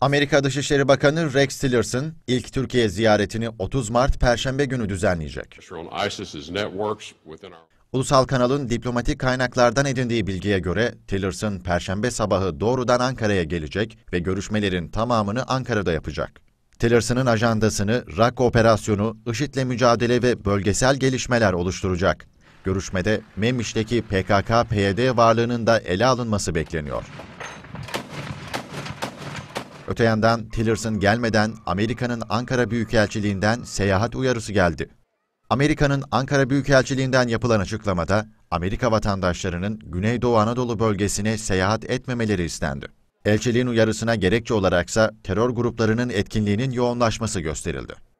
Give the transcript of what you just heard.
Amerika Dışişleri Bakanı Rex Tillerson ilk Türkiye ziyaretini 30 Mart Perşembe günü düzenleyecek. Ulusal kanalın diplomatik kaynaklardan edindiği bilgiye göre Tillerson Perşembe sabahı doğrudan Ankara'ya gelecek ve görüşmelerin tamamını Ankara'da yapacak. Tillerson'ın ajandasını Rak operasyonu, IŞİD'le mücadele ve bölgesel gelişmeler oluşturacak. Görüşmede Memiş'teki PKK-PYD varlığının da ele alınması bekleniyor. Öte yandan Tillerson gelmeden Amerika'nın Ankara Büyükelçiliği'nden seyahat uyarısı geldi. Amerika'nın Ankara Büyükelçiliği'nden yapılan açıklamada Amerika vatandaşlarının Güneydoğu Anadolu bölgesine seyahat etmemeleri istendi. Elçiliğin uyarısına gerekçe olaraksa terör gruplarının etkinliğinin yoğunlaşması gösterildi.